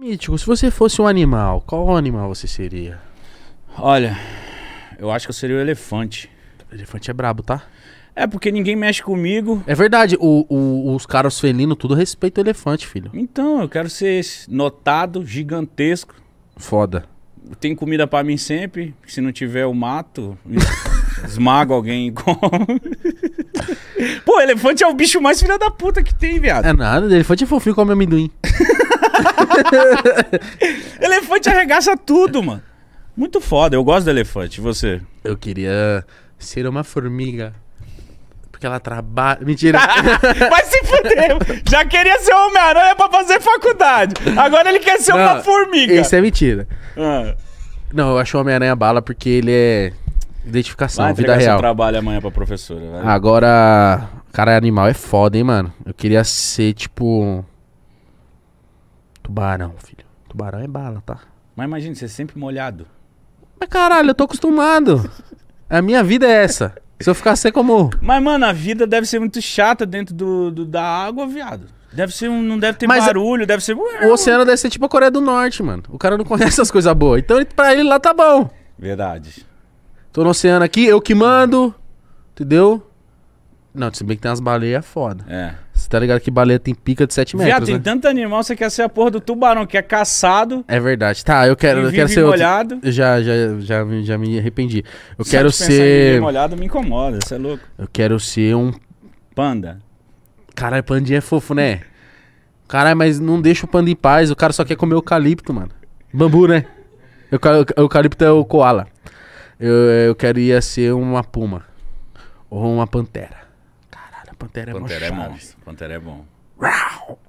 Mítico, se você fosse um animal, qual animal você seria? Olha, eu acho que eu seria o elefante. elefante é brabo, tá? É, porque ninguém mexe comigo. É verdade, o, o, os caras felinos tudo respeitam o elefante, filho. Então, eu quero ser notado, gigantesco. Foda. Tem comida para mim sempre, se não tiver eu mato, esmago alguém e come. Pô, elefante é o bicho mais filho da puta que tem, viado. É nada, elefante é fofinho como amendoim. elefante arregaça tudo, mano. Muito foda, eu gosto do elefante. E você? Eu queria ser uma formiga. Porque ela trabalha. Mentira. Vai se fuder. Já queria ser Homem-Aranha pra fazer faculdade. Agora ele quer ser Não, uma formiga. Isso é mentira. Ah. Não, eu acho o Homem-Aranha bala porque ele é identificação, Vai vida real. trabalho amanhã pra professora. Velho. Agora, cara, animal é foda, hein, mano. Eu queria ser, tipo, Tubarão, filho. Tubarão é bala, tá? Mas imagina, você é sempre molhado. Mas caralho, eu tô acostumado. A minha vida é essa. Se eu ficar sem como. Mas, mano, a vida deve ser muito chata dentro do, do da água, viado. Deve ser um. Não deve ter Mas é- barulho, deve ser. O oceano deve ser tipo a Coreia do Norte, mano. O cara não conhece as coisas boas. Então, pra ele lá tá bom. Verdade. Tô no oceano aqui, eu que mando. Entendeu? Não, se bem que tem umas baleias é foda. É. Você tá ligado que baleia tem pica de 7 metros. Viado, tem né? tanto animal, você quer ser a porra do tubarão, que é caçado. É verdade. Tá, eu quero, eu quero ser. molhado. Outro... Já, já, já, já me arrependi. Eu quero ser. molhado me incomoda, você é louco. Eu quero ser um. Panda. Caralho, pandinha é fofo, né? Caralho, mas não deixa o panda em paz. O cara só quer comer eucalipto, mano. Bambu, né? Eucalipto é o koala. Eu, eu queria ser uma puma. Ou uma pantera. É é Pantera, é, bom. Pantera é bom. Pantera é bom.